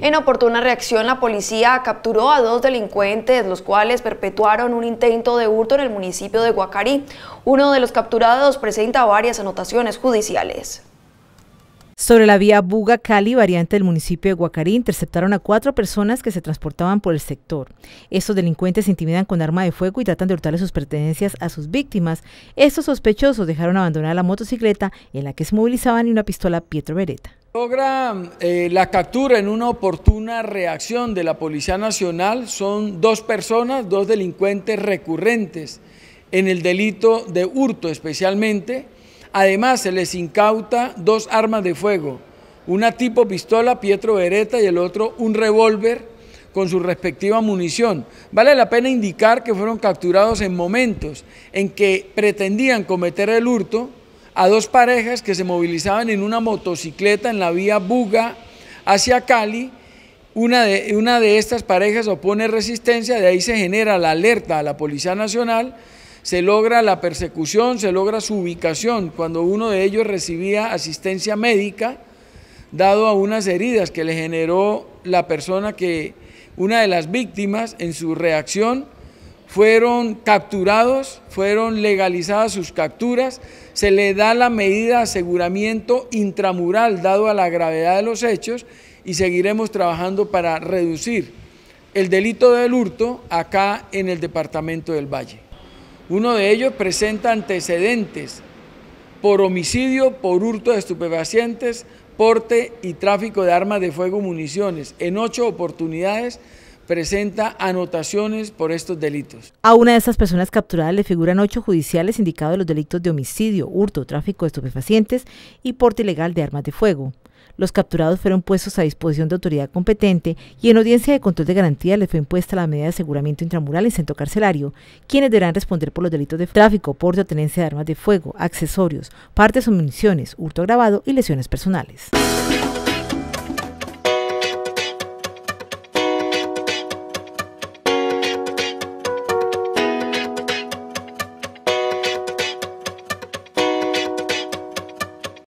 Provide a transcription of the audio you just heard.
En oportuna reacción, la policía capturó a dos delincuentes, los cuales perpetuaron un intento de hurto en el municipio de Guacarí. Uno de los capturados presenta varias anotaciones judiciales. Sobre la vía Buga Cali, variante del municipio de Guacarí, interceptaron a cuatro personas que se transportaban por el sector. Estos delincuentes se intimidan con arma de fuego y tratan de hurtarle sus pertenencias a sus víctimas. Estos sospechosos dejaron abandonar la motocicleta en la que se movilizaban y una pistola Pietro Beretta. Logra eh, la captura en una oportuna reacción de la Policía Nacional. Son dos personas, dos delincuentes recurrentes en el delito de hurto especialmente. Además se les incauta dos armas de fuego, una tipo pistola Pietro Beretta y el otro un revólver con su respectiva munición. Vale la pena indicar que fueron capturados en momentos en que pretendían cometer el hurto a dos parejas que se movilizaban en una motocicleta en la vía Buga hacia Cali. Una de, una de estas parejas opone resistencia, de ahí se genera la alerta a la Policía Nacional, se logra la persecución, se logra su ubicación. Cuando uno de ellos recibía asistencia médica, dado a unas heridas que le generó la persona que, una de las víctimas, en su reacción, fueron capturados, fueron legalizadas sus capturas, se le da la medida de aseguramiento intramural dado a la gravedad de los hechos y seguiremos trabajando para reducir el delito del hurto acá en el departamento del Valle. Uno de ellos presenta antecedentes por homicidio, por hurto de estupefacientes, porte y tráfico de armas de fuego, municiones, en ocho oportunidades presenta anotaciones por estos delitos. A una de estas personas capturadas le figuran ocho judiciales indicados los delitos de homicidio, hurto, tráfico de estupefacientes y porte ilegal de armas de fuego. Los capturados fueron puestos a disposición de autoridad competente y en audiencia de control de garantía le fue impuesta la medida de aseguramiento intramural en centro carcelario, quienes deberán responder por los delitos de tráfico, porte o tenencia de armas de fuego, accesorios, partes o municiones, hurto agravado y lesiones personales.